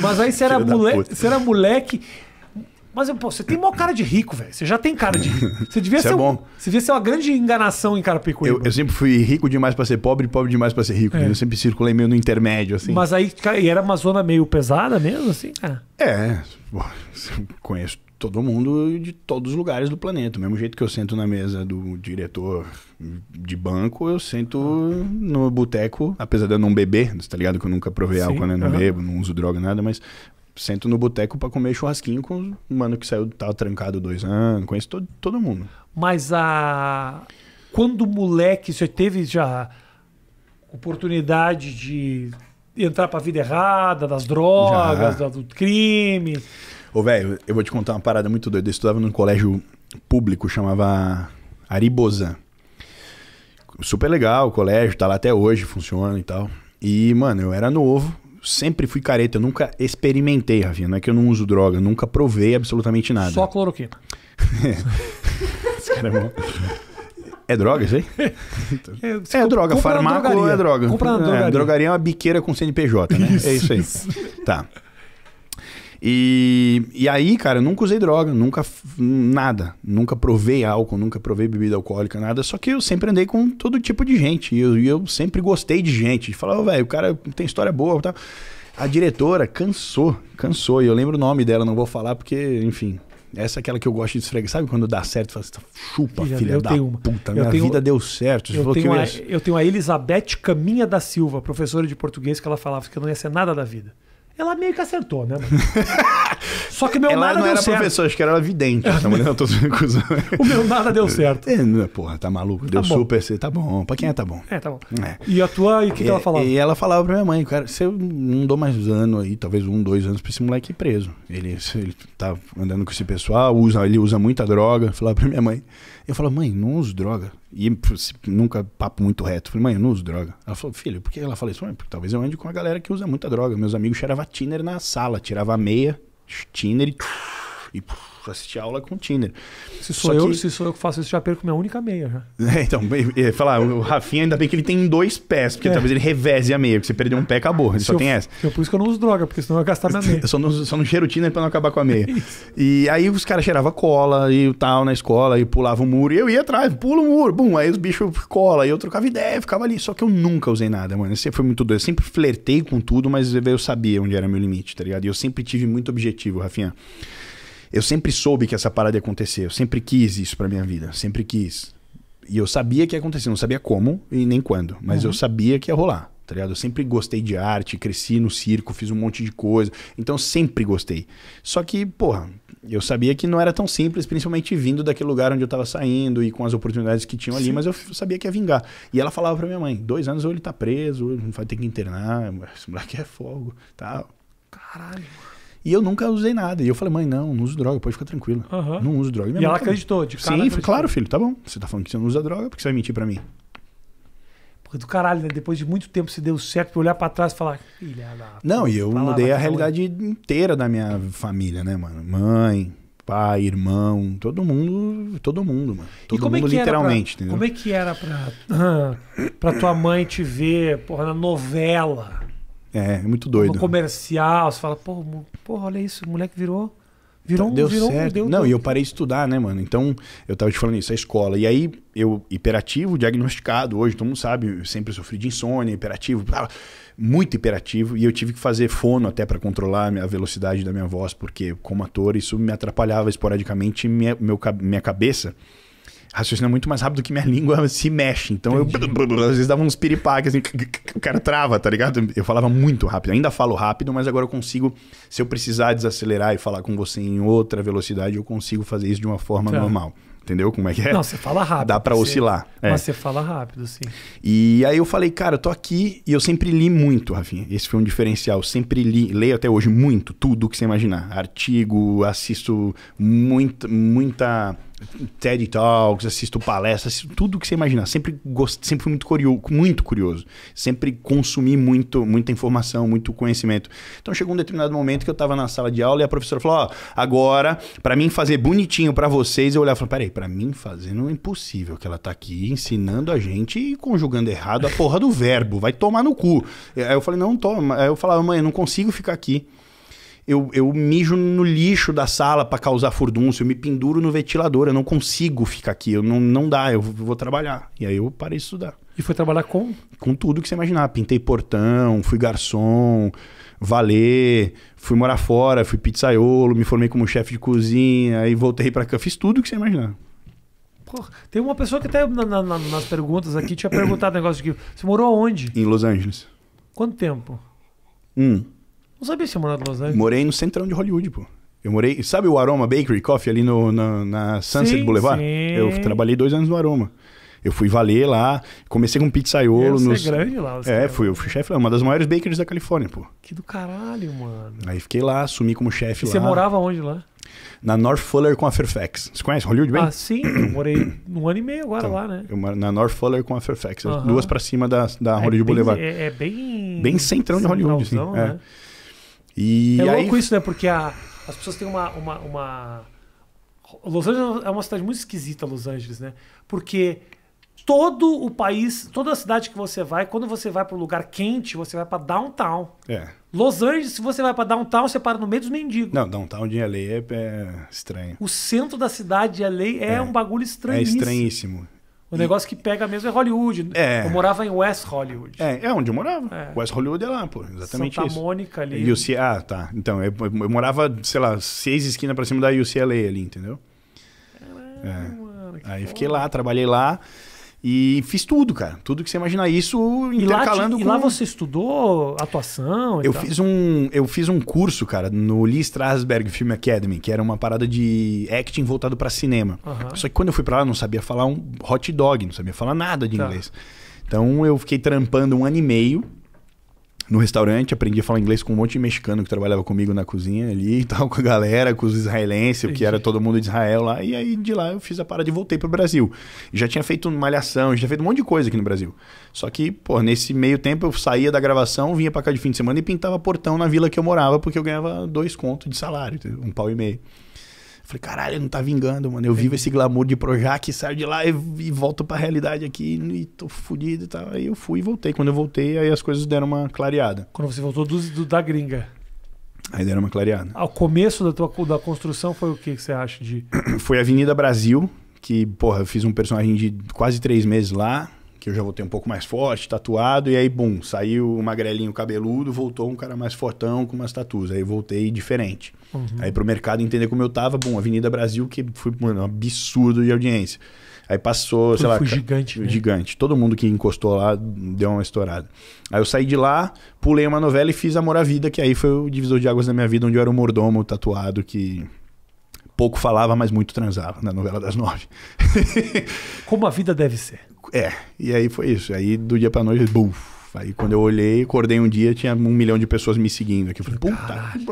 Mas aí você era, moleque, você era moleque. Mas pô, você tem maior cara de rico, velho. Você já tem cara de rico. Você devia, é ser, é bom. Um, você devia ser uma grande enganação em Carapicuíba. Eu, eu sempre fui rico demais para ser pobre e pobre demais para ser rico. É. Eu sempre circulei meio no intermédio, assim. Mas aí cara, era uma zona meio pesada mesmo, assim, cara? É. Bom, conheço todo mundo de todos os lugares do planeta. Do mesmo jeito que eu sento na mesa do diretor de banco, eu sento no boteco, apesar de eu não beber, tá ligado? Que eu nunca provei Sim, álcool, eu né? Não uhum. bebo, não uso droga, nada, mas sento no boteco para comer churrasquinho com o mano que saiu, tava tá trancado dois anos, conheço todo, todo mundo. Mas a. Quando moleque, você teve já oportunidade de entrar pra vida errada, das drogas, do crime. Ô, velho, eu vou te contar uma parada muito doida. Eu estudava num colégio público, chamava Aribozan. Super legal o colégio, tá lá até hoje, funciona e tal. E, mano, eu era novo, sempre fui careta, eu nunca experimentei, Rafinha. Não é que eu não uso droga, nunca provei absolutamente nada. Só cloroquina. Esse cara é bom. É droga isso aí? É, é, droga, farmácia é droga. Compra na é drogaria. É, drogaria é uma biqueira com CNPJ, né? Isso. É isso aí. tá. E, e aí, cara, eu nunca usei droga, nunca nada. Nunca provei álcool, nunca provei bebida alcoólica, nada. Só que eu sempre andei com todo tipo de gente. E eu, eu sempre gostei de gente. De falar, oh, velho, o cara tem história boa tal. A diretora cansou, cansou. E eu lembro o nome dela, não vou falar porque, enfim. Essa é aquela que eu gosto de esfregar. Sabe quando dá certo? Fala, assim, tá, chupa, já, filha da puta. Minha tenho, vida deu certo. Eu tenho, eu, a, eu tenho a Elizabeth Caminha da Silva, professora de português, que ela falava que eu não ia ser nada da vida. Ela meio que acertou, né? Só que meu ela nada deu certo. Ela não era professora, acho que era vidente. Tá Essa mulher eu tô recusando. o meu nada deu certo. É, porra, tá maluco? Tá deu tá super, tá bom. Pra quem é, tá bom. É, tá bom. É. E a tua, e o que, que, ela falava? E ela falava pra minha mãe, cara, se eu não dou mais um ano aí, talvez um, dois anos pra esse moleque preso. Ele, ele tá andando com esse pessoal, usa, ele usa muita droga. Falava pra minha mãe. Eu falava, mãe, não uso droga. E nunca papo muito reto. Falei, mãe, eu não uso droga. Ela falou, filho, por que ela fala isso? Porque talvez eu ande com a galera que usa muita droga. Meus amigos cheiravam tiner na sala, tirava a meia Tineri e puf, assistir aula com o Tinder. Se sou, eu, que... se sou eu que faço isso, já perco minha única meia. É, então, falar, o Rafinha ainda bem que ele tem dois pés, porque é. talvez ele reveze a meia, porque você perdeu um pé, acabou. Ele se só eu, tem essa. Eu, por isso que eu não uso droga, porque senão eu ia gastar minha meia. Eu só não, só não cheiro Tinder pra não acabar com a meia. e aí os caras cheiravam cola e tal na escola, e pulavam o muro, e eu ia atrás, pula o muro, bum, aí os bichos cola, e eu trocava ideia, ficava ali. Só que eu nunca usei nada, mano. Isso foi muito doido. Eu sempre flertei com tudo, mas eu sabia onde era meu limite, tá ligado? E eu sempre tive muito objetivo, Rafinha eu sempre soube que essa parada ia acontecer. Eu sempre quis isso pra minha vida. Sempre quis. E eu sabia que ia acontecer. Não sabia como e nem quando. Mas uhum. eu sabia que ia rolar, tá ligado? Eu sempre gostei de arte, cresci no circo, fiz um monte de coisa. Então sempre gostei. Só que, porra, eu sabia que não era tão simples, principalmente vindo daquele lugar onde eu tava saindo e com as oportunidades que tinham ali, Sim. mas eu sabia que ia vingar. E ela falava pra minha mãe: dois anos ou ele tá preso, ou ele vai ter que internar, esse moleque é fogo, tal. Caralho. E eu nunca usei nada. E eu falei, mãe, não, não uso droga, pode ficar tranquila. Uhum. Não uso droga. E, e ela acreditou, de cara. Sim, acreditou. claro, filho, tá bom. Você tá falando que você não usa droga, porque você vai mentir para mim. Porque do caralho, né? Depois de muito tempo se deu certo, pra olhar para trás e falar, filha da. Não, e eu mudei a realidade é. inteira da minha família, né, mano? Mãe, pai, irmão, todo mundo, todo mundo, mano. Todo como é mundo é que literalmente, pra, entendeu? Como é que era pra, pra tua mãe te ver, porra, na novela? É, é muito doido. No comercial, você fala, pô, porra, olha isso, o moleque virou. Virou um, deu virou certo. deu não, e eu parei de estudar, né, mano? Então, eu tava te falando isso, a escola. E aí, eu, hiperativo, diagnosticado hoje, todo mundo sabe, eu sempre sofri de insônia, hiperativo, muito hiperativo. E eu tive que fazer fono até para controlar a velocidade da minha voz, porque como ator, isso me atrapalhava esporadicamente minha, meu, minha cabeça raciocina muito mais rápido que minha língua se mexe. Então Entendi. eu às vezes dava uns piripaques, assim, o cara trava, tá ligado? Eu falava muito rápido. Ainda falo rápido, mas agora eu consigo, se eu precisar desacelerar e falar com você em outra velocidade, eu consigo fazer isso de uma forma tá. normal. Entendeu como é que é? Não, você fala rápido. Dá para oscilar. É. Mas você fala rápido, sim. E aí eu falei, cara, eu tô aqui e eu sempre li muito, Rafinha. Esse foi um diferencial. Eu sempre li, leio até hoje muito, tudo que você imaginar. Artigo, assisto muito, muita TED Talks, assisto palestras, assisto tudo que você imaginar. Sempre, gost... sempre fui muito curioso, muito curioso. Sempre consumi muito, muita informação, muito conhecimento. Então chegou um determinado momento que eu estava na sala de aula e a professora falou: Ó, oh, agora, para mim fazer bonitinho para vocês, eu olhava e falei: peraí, para mim fazer não é impossível que ela tá aqui ensinando a gente e conjugando errado a porra do verbo, vai tomar no cu. Aí eu falei: não, toma. Aí eu falava: mãe, eu não consigo ficar aqui eu, eu mijo no lixo da sala para causar furdunça. eu me penduro no ventilador, eu não consigo ficar aqui, eu não, não dá, eu vou trabalhar. E aí eu parei de estudar. E foi trabalhar com? Com tudo que você imaginar. Pintei portão, fui garçom, valer, fui morar fora, fui pizzaiolo, me formei como chefe de cozinha, aí voltei para cá, fiz tudo que você imaginar. Porra, tem uma pessoa que até na, na, nas perguntas aqui tinha perguntado um negócio aqui. que você morou onde? Em Los Angeles. Quanto tempo? Hum. Não sabia se você morava em Los Angeles. Morei no centrão de Hollywood, pô. Eu morei. Sabe o Aroma Bakery Coffee ali no, na, na Sunset sim, Boulevard? Sim. Eu trabalhei dois anos no Aroma. Eu fui valer lá, comecei com pizzaiolo. Você nos... é grande lá. Você é, é, fui, eu fui chefe lá, uma das maiores bakeries da Califórnia, pô. Que do caralho, mano. Aí fiquei lá, assumi como chefe lá. Você morava onde lá? Na North Fuller com a Fairfax. Você conhece Hollywood bem? Ah, sim. Eu morei um ano e meio agora então, lá, né? Eu moro na North Fuller com a Fairfax. Uh -huh. Duas pra cima da, da é Hollywood bem, Boulevard. É, é, bem... Bem centrão de Hollywood, sim. É. Né? É. E é aí... louco isso, né? Porque a, as pessoas têm uma, uma, uma, Los Angeles é uma cidade muito esquisita, Los Angeles, né? Porque todo o país, toda a cidade que você vai, quando você vai para um lugar quente, você vai para downtown. É. Los Angeles, se você vai para downtown, você para no meio dos mendigos. Não, downtown de LA é, é estranho. O centro da cidade de LA é, é um bagulho estranhíssimo. É estranhíssimo. O negócio e... que pega mesmo é Hollywood. É. Eu morava em West Hollywood. É, é onde eu morava. É. West Hollywood é lá, pô. Exatamente Santa isso. Santa Mônica ali. UC... Ah, tá. Então, eu, eu, morava, sei lá, seis esquinas pra cima da UCLA ali, entendeu? Caramba, é, é. Mano, Aí fiquei lá, trabalhei lá. E fiz tudo, cara. Tudo que você imaginar. Isso e intercalando lá com... E lá você estudou atuação eu tal. Fiz um, eu fiz um curso, cara, no Lee Strasberg Film Academy, que era uma parada de acting voltado para cinema. Uhum. Só que quando eu fui para lá, não sabia falar um hot dog, não sabia falar nada de tá. inglês. Então eu fiquei trampando um ano e meio no restaurante, aprendi a falar inglês com um monte de mexicano que trabalhava comigo na cozinha ali e tal, com a galera, com os israelenses, que era todo mundo de Israel lá. E aí de lá eu fiz a parada e voltei pro Brasil. Já tinha feito malhação, já tinha feito um monte de coisa aqui no Brasil. Só que, pô, nesse meio tempo eu saía da gravação, vinha para cá de fim de semana e pintava portão na vila que eu morava, porque eu ganhava dois contos de salário, um pau e meio. Falei, caralho, não tá vingando, mano. Eu vivo uhum. esse glamour de Projac, saio de lá e, e volto pra realidade aqui e tô fudido e tal. Aí eu fui e voltei. Quando eu voltei, aí as coisas deram uma clareada. Quando você voltou do, do da gringa. Aí deram uma clareada. Ao ah, começo da tua da construção foi o que, que você acha de. foi Avenida Brasil, que, porra, eu fiz um personagem de quase três meses lá que eu já voltei um pouco mais forte, tatuado, e aí, bum, saiu um magrelinho cabeludo, voltou um cara mais fortão com umas tatuas. Aí voltei diferente. Uhum. Aí pro mercado entender como eu tava, bum, Avenida Brasil, que foi mano, um absurdo de audiência. Aí passou, Tudo sei lá. Foi gigante. Né? Gigante. Todo mundo que encostou lá deu uma estourada. Aí eu saí de lá, pulei uma novela e fiz Amor à Vida, que aí foi o divisor de águas da minha vida, onde eu era o um mordomo tatuado que pouco falava, mas muito transava na novela das nove. Como a vida deve ser. É, e aí foi isso. Aí do dia pra noite, bum. Aí quando eu olhei, acordei um dia, tinha um milhão de pessoas me seguindo aqui. Eu falei, puta.